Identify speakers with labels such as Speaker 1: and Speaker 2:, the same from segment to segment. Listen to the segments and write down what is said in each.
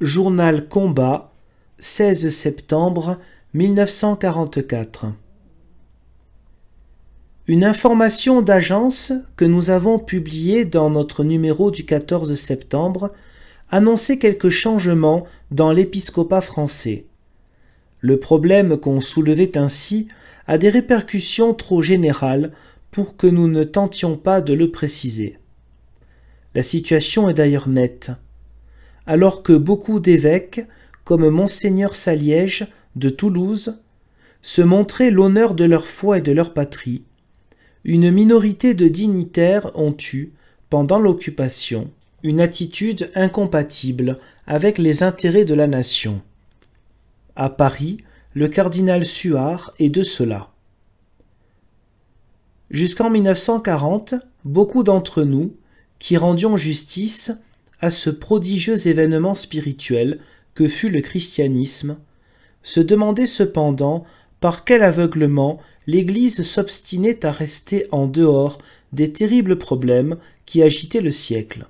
Speaker 1: Journal Combat, 16 septembre 1944. Une information d'agence que nous avons publiée dans notre numéro du 14 septembre annonçait quelques changements dans l'épiscopat français. Le problème qu'on soulevait ainsi a des répercussions trop générales pour que nous ne tentions pas de le préciser. La situation est d'ailleurs nette alors que beaucoup d'évêques, comme Monseigneur Saliège de Toulouse, se montraient l'honneur de leur foi et de leur patrie, une minorité de dignitaires ont eu, pendant l'occupation, une attitude incompatible avec les intérêts de la nation. À Paris, le cardinal Suard est de cela. Jusqu'en 1940, beaucoup d'entre nous, qui rendions justice, à ce prodigieux événement spirituel que fut le christianisme, se demandait cependant par quel aveuglement l'Église s'obstinait à rester en dehors des terribles problèmes qui agitaient le siècle.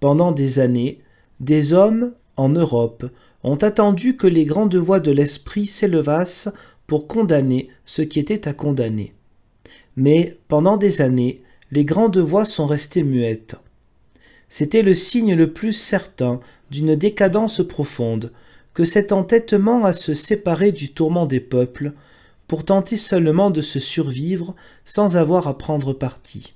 Speaker 1: Pendant des années, des hommes, en Europe, ont attendu que les grandes voix de l'esprit s'élevassent pour condamner ce qui était à condamner. Mais pendant des années, les grandes voix sont restées muettes. C'était le signe le plus certain d'une décadence profonde que cet entêtement à se séparer du tourment des peuples pour tenter seulement de se survivre sans avoir à prendre parti.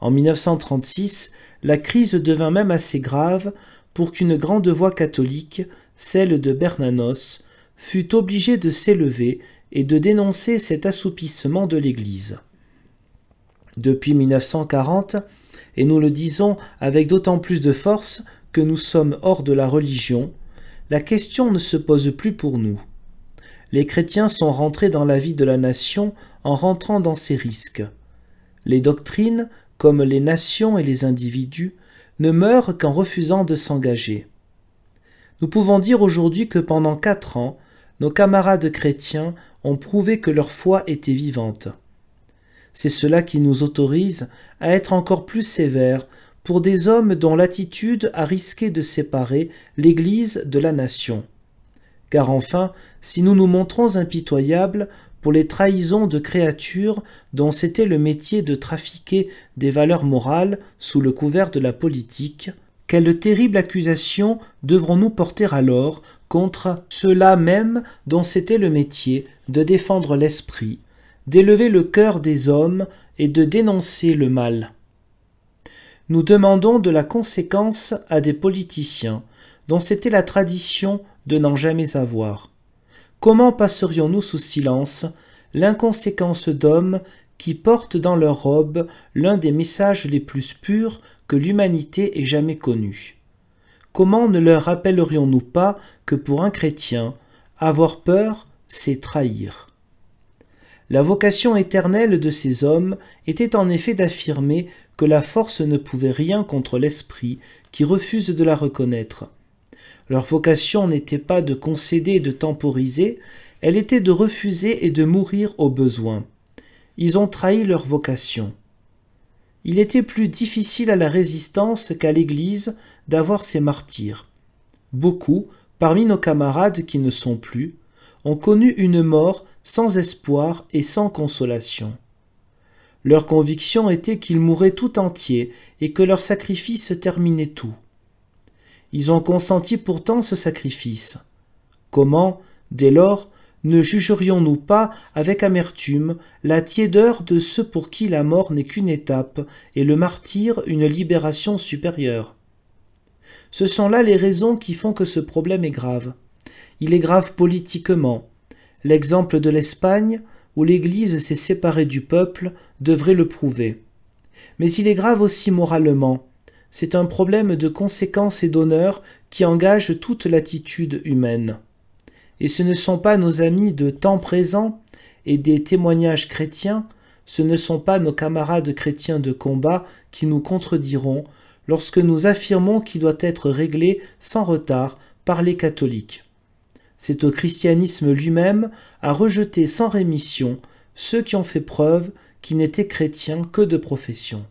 Speaker 1: En 1936, la crise devint même assez grave pour qu'une grande voix catholique, celle de Bernanos, fût obligée de s'élever et de dénoncer cet assoupissement de l'Église. Depuis 1940, et nous le disons avec d'autant plus de force que nous sommes hors de la religion, la question ne se pose plus pour nous. Les chrétiens sont rentrés dans la vie de la nation en rentrant dans ses risques. Les doctrines, comme les nations et les individus, ne meurent qu'en refusant de s'engager. Nous pouvons dire aujourd'hui que pendant quatre ans, nos camarades chrétiens ont prouvé que leur foi était vivante. C'est cela qui nous autorise à être encore plus sévères pour des hommes dont l'attitude a risqué de séparer l'Église de la nation. Car enfin, si nous nous montrons impitoyables pour les trahisons de créatures dont c'était le métier de trafiquer des valeurs morales sous le couvert de la politique, quelle terrible accusation devrons-nous porter alors contre ceux-là même dont c'était le métier de défendre l'esprit, d'élever le cœur des hommes et de dénoncer le mal. Nous demandons de la conséquence à des politiciens, dont c'était la tradition de n'en jamais avoir. Comment passerions-nous sous silence l'inconséquence d'hommes qui portent dans leur robe l'un des messages les plus purs que l'humanité ait jamais connu Comment ne leur rappellerions-nous pas que pour un chrétien, avoir peur, c'est trahir la vocation éternelle de ces hommes était en effet d'affirmer que la force ne pouvait rien contre l'esprit qui refuse de la reconnaître. Leur vocation n'était pas de concéder et de temporiser, elle était de refuser et de mourir au besoin. Ils ont trahi leur vocation. Il était plus difficile à la résistance qu'à l'Église d'avoir ces martyrs. Beaucoup, parmi nos camarades qui ne sont plus, ont connu une mort sans espoir et sans consolation. Leur conviction était qu'ils mouraient tout entiers et que leur sacrifice terminait tout. Ils ont consenti pourtant ce sacrifice. Comment, dès lors, ne jugerions-nous pas avec amertume la tiédeur de ceux pour qui la mort n'est qu'une étape et le martyr une libération supérieure Ce sont là les raisons qui font que ce problème est grave il est grave politiquement. L'exemple de l'Espagne, où l'Église s'est séparée du peuple, devrait le prouver. Mais il est grave aussi moralement. C'est un problème de conséquences et d'honneur qui engage toute l'attitude humaine. Et ce ne sont pas nos amis de temps présent et des témoignages chrétiens, ce ne sont pas nos camarades chrétiens de combat qui nous contrediront lorsque nous affirmons qu'il doit être réglé sans retard par les catholiques. C'est au christianisme lui-même à rejeter sans rémission ceux qui ont fait preuve qu'ils n'étaient chrétiens que de profession.